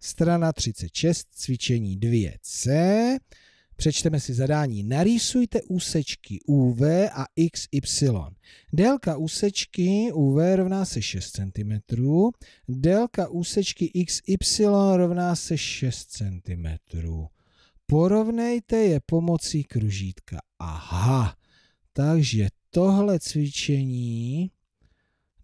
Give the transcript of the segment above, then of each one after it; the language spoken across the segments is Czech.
strana 36, cvičení 2C. Přečteme si zadání. Narýsujte úsečky UV a XY. Délka úsečky UV rovná se 6 cm. Délka úsečky XY rovná se 6 cm. Porovnejte je pomocí kružítka. Aha, takže tohle cvičení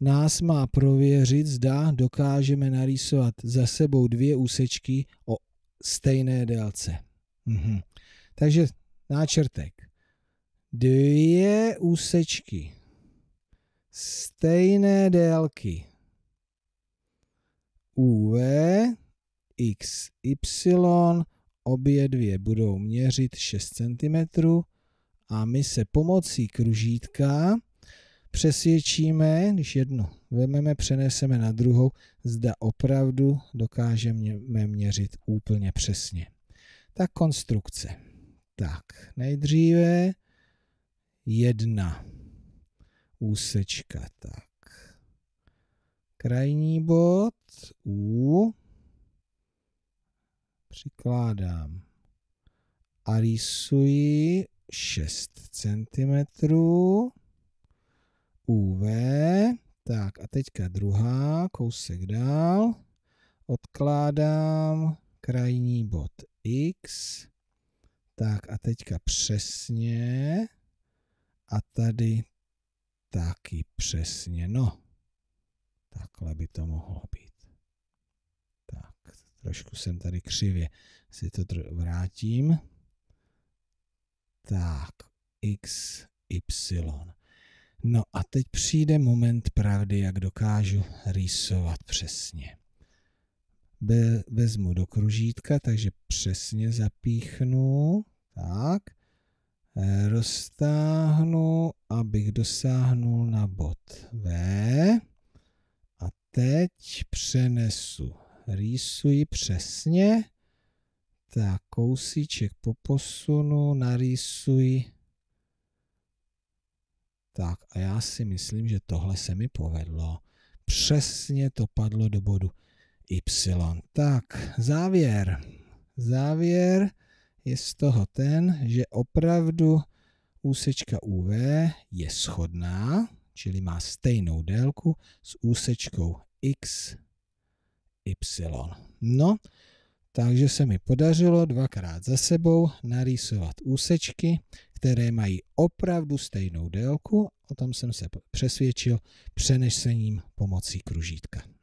nás má prověřit, zda dokážeme narýsovat za sebou dvě úsečky o stejné délce. Mhm. Takže náčrtek. Dvě úsečky stejné délky. UV, XY, obě dvě budou měřit 6 cm a my se pomocí kružítka přesvědčíme, když jedno vememe, přeneseme na druhou, zda opravdu dokážeme měřit úplně přesně. Tak konstrukce. Tak, nejdříve jedna úsečka. Tak, krajní bod U přikládám a rýsuji 6 centimetrů. UV. Tak a teďka druhá, kousek dál. Odkládám krajní bod X. Tak a teďka přesně. A tady taky přesně. No, takhle by to mohlo být. Tak, trošku jsem tady křivě. Si to vrátím. Tak, X, Y. No a teď přijde moment pravdy, jak dokážu rýsovat přesně. Be, vezmu do kružítka, takže přesně zapíchnu. Tak. Eh, roztáhnu, abych dosáhnul na bod V. A teď přenesu. Rýsuji přesně. Tak kousíček poposunu, narýsuji tak a já si myslím, že tohle se mi povedlo. Přesně to padlo do bodu Y. Tak, závěr. Závěr je z toho ten, že opravdu úsečka UV je shodná, čili má stejnou délku s úsečkou X, Y. No, takže se mi podařilo dvakrát za sebou narýsovat úsečky, které mají opravdu stejnou délku, o tom jsem se přesvědčil přenesením pomocí kružítka.